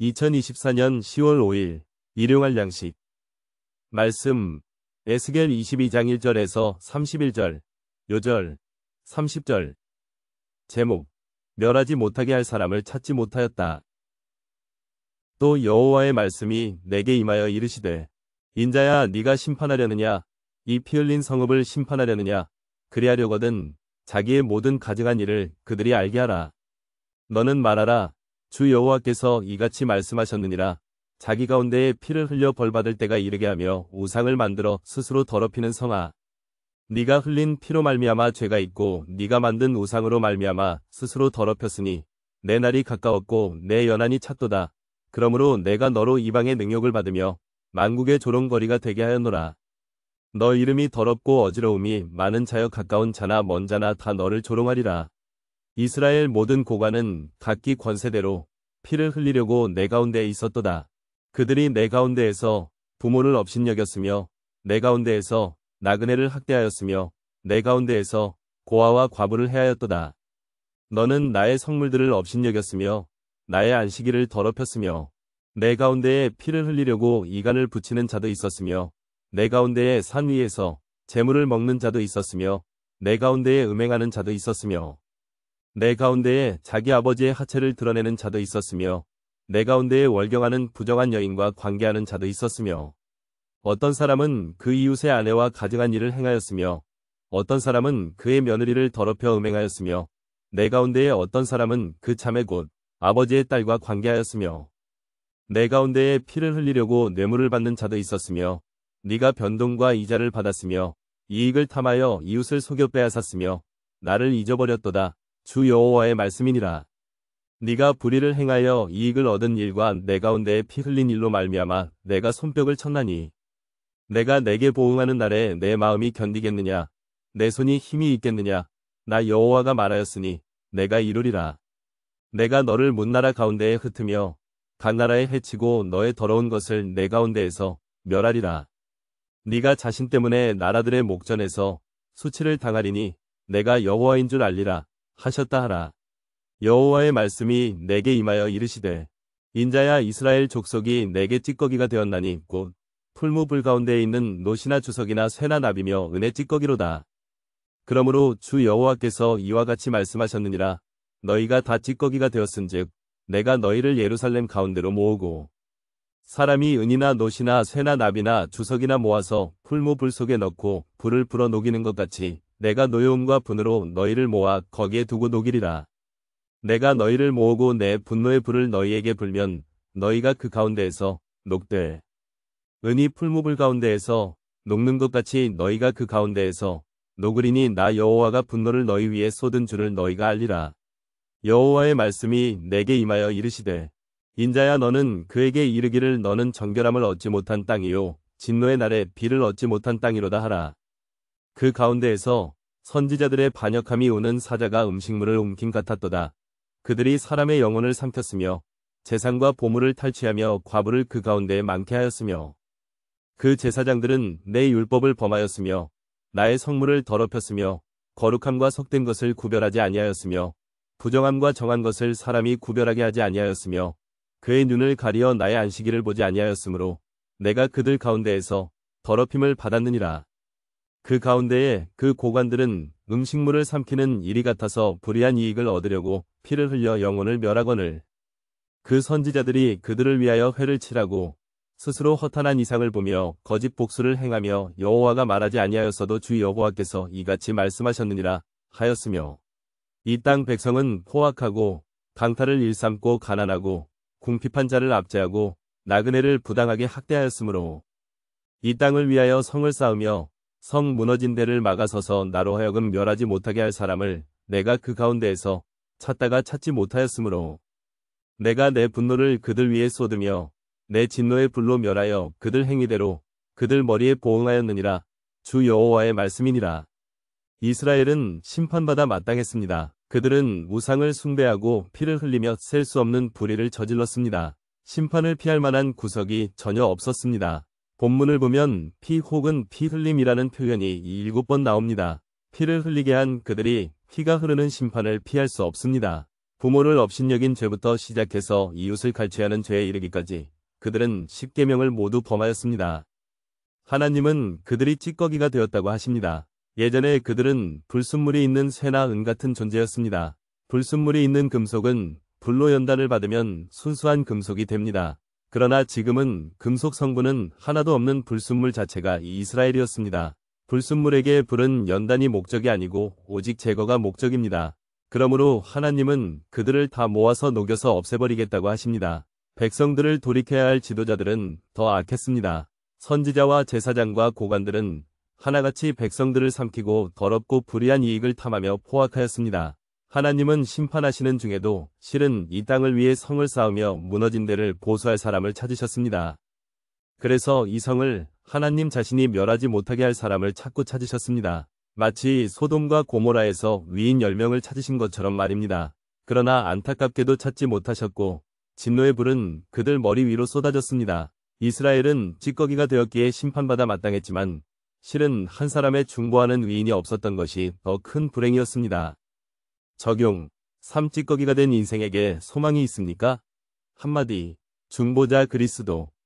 2024년 10월 5일 일용할 양식 말씀 에스겔 22장 1절에서 31절 요절 30절 제목 멸하지 못하게 할 사람을 찾지 못하였다. 또 여호와의 말씀이 내게 임하여 이르시되 인자야 네가 심판하려느냐 이 피 흘린 성읍을 심판하려느냐 그리하려거든 자기의 모든 가증한 일을 그들이 알게 하라. 너는 말하라 주 여호와께서 이같이 말씀하셨느니라 자기 가운데에 피를 흘려 벌받을 때가 이르게 하며 우상을 만들어 스스로 더럽히는 성아 네가 흘린 피로 말미암아 죄가 있고 네가 만든 우상으로 말미암아 스스로 더럽혔으니 내 날이 가까웠고 내 연한이 찼도다 그러므로 내가 너로 이방의 능력을 받으며 만국의 조롱거리가 되게 하였노라 너 이름이 더럽고 어지러움이 많은 자여 가까운 자나 먼 자나 다 너를 조롱하리라 이스라엘 모든 고관은 각기 권세대로 피를 흘리려고 내 가운데 있었도다. 그들이 내 가운데에서 부모를 업신여겼으며 내 가운데에서 나그네를 학대하였으며 내 가운데에서 고아와 과부를 해하였도다. 너는 나의 성물들을 업신여겼으며 나의 안식일을 더럽혔으며 내 가운데에 피를 흘리려고 이간을 붙이는 자도 있었으며 내 가운데에 산 위에서 재물을 먹는 자도 있었으며 내 가운데에 음행하는 자도 있었으며 내 가운데에 자기 아버지의 하체를 드러내는 자도 있었으며 내 가운데에 월경하는 부정한 여인과 관계하는 자도 있었으며 어떤 사람은 그 이웃의 아내와 가증한 일을 행하였으며 어떤 사람은 그의 며느리를 더럽혀 음행하였으며 내 가운데에 어떤 사람은 그 참의 곧 아버지의 딸과 관계하였으며 내 가운데에 피를 흘리려고 뇌물을 받는 자도 있었으며 네가 변동과 이자를 받았으며 이익을 탐하여 이웃을 속여 빼앗았으며 나를 잊어버렸도다 주 여호와의 말씀이니라. 네가 불의를 행하여 이익을 얻은 일과 내 가운데 피 흘린 일로 말미암아 내가 손뼉을 쳤나니 내가 내게 보응하는 날에 내 마음이 견디겠느냐 내 손이 힘이 있겠느냐 나 여호와가 말하였으니 내가 이루리라 내가 너를 문나라 가운데에 흩으며 각 나라에 해치고 너의 더러운 것을 내 가운데에서 멸하리라 네가 자신 때문에 나라들의 목전에서 수치를 당하리니 내가 여호와인 줄 알리라 하셨다 하라. 여호와의 말씀이 내게 임하여 이르시되 인자야 이스라엘 족속이 내게 찌꺼기가 되었나니 곧 풀무불 가운데에 있는 노시나 주석이나 쇠나 나비며 은혜 찌꺼기로다. 그러므로 주 여호와께서 이와 같이 말씀하셨느니라 너희가 다 찌꺼기가 되었은즉 내가 너희를 예루살렘 가운데로 모으고 사람이 은이나 노시나 쇠나 나비나 주석이나 모아서 풀무불 속에 넣고 불을 불어 녹이는 것 같이 내가 노여움과 분으로 너희를 모아 거기에 두고 녹이리라. 내가 너희를 모으고 내 분노의 불을 너희에게 불면 너희가 그 가운데에서 녹되 은이 풀무불 가운데에서 녹는 것 같이 너희가 그 가운데에서 녹으리니 나 여호와가 분노를 너희 위에 쏟은 줄을 너희가 알리라. 여호와의 말씀이 내게 임하여 이르시되 인자야 너는 그에게 이르기를 너는 정결함을 얻지 못한 땅이요 진노의 날에 비를 얻지 못한 땅이로다 하라. 그 가운데에서 선지자들의 반역함이 오는 사자가 음식물을 옮긴 같았도다. 그들이 사람의 영혼을 삼켰으며 재산과 보물을 탈취하며 과부를 그 가운데 많게 하였으며 그 제사장들은 내 율법을 범하였으며 나의 성물을 더럽혔으며 거룩함과 석된 것을 구별하지 아니하였으며 부정함과 정한 것을 사람이 구별하게 하지 아니하였으며 그의 눈을 가리어 나의 안식일을 보지 아니하였으므로 내가 그들 가운데에서 더럽힘을 받았느니라. 그 가운데에 그 고관들은 음식물을 삼키는 일이 같아서 불의한 이익을 얻으려고 피를 흘려 영혼을 멸하거늘 그 선지자들이 그들을 위하여 회를 치라고 스스로 허탄한 이상을 보며 거짓 복수를 행하며 여호와가 말하지 아니하였어도 주 여호와께서 이같이 말씀하셨느니라 하였으며 이 땅 백성은 포악하고 강탈을 일삼고 가난하고 궁핍한 자를 압제하고 나그네를 부당하게 학대하였으므로 이 땅을 위하여 성을 쌓으며 성 무너진 데를 막아서서 나로 하여금 멸하지 못하게 할 사람을 내가 그 가운데에서 찾다가 찾지 못하였으므로 내가 내 분노를 그들 위에 쏟으며 내 진노의 불로 멸하여 그들 행위대로 그들 머리에 보응하였느니라 주 여호와의 말씀이니라 이스라엘은 심판받아 마땅했습니다. 그들은 우상을 숭배하고 피를 흘리며 셀 수 없는 불의를 저질렀습니다. 심판을 피할 만한 구석이 전혀 없었습니다. 본문을 보면 피 혹은 피 흘림이라는 표현이 7번 나옵니다. 피를 흘리게 한 그들이 피가 흐르는 심판을 피할 수 없습니다. 부모를 업신여긴 죄부터 시작해서 이웃을 갈취하는 죄에 이르기까지 그들은 십계명을 모두 범하였습니다. 하나님은 그들이 찌꺼기가 되었다고 하십니다. 예전에 그들은 불순물이 있는 새나은 같은 존재였습니다. 불순물이 있는 금속은 불로 연단을 받으면 순수한 금속이 됩니다. 그러나 지금은 금속 성분은 하나도 없는 불순물 자체가 이스라엘이었습니다. 불순물에게 불은 연단이 목적이 아니고 오직 제거가 목적입니다. 그러므로 하나님은 그들을 다 모아서 녹여서 없애버리겠다고 하십니다. 백성들을 돌이켜야 할 지도자들은 더 악했습니다. 선지자와 제사장과 고관들은 하나같이 백성들을 삼키고 더럽고 불의한 이익을 탐하며 포악하였습니다. 하나님은 심판하시는 중에도 실은 이 땅을 위해 성을 쌓으며 무너진 데를 보수할 사람을 찾으셨습니다. 그래서 이 성을 하나님 자신이 멸하지 못하게 할 사람을 찾고 찾으셨습니다. 마치 소돔과 고모라에서 위인 10명을 찾으신 것처럼 말입니다. 그러나 안타깝게도 찾지 못하셨고 진노의 불은 그들 머리 위로 쏟아졌습니다. 이스라엘은 찌꺼기가 되었기에 심판받아 마땅했지만 실은 한 사람의 중보하는 위인이 없었던 것이 더 큰 불행이었습니다. 적용, 삼찌꺼기가 된 인생에게 소망이 있습니까? 한마디, 중보자 그리스도.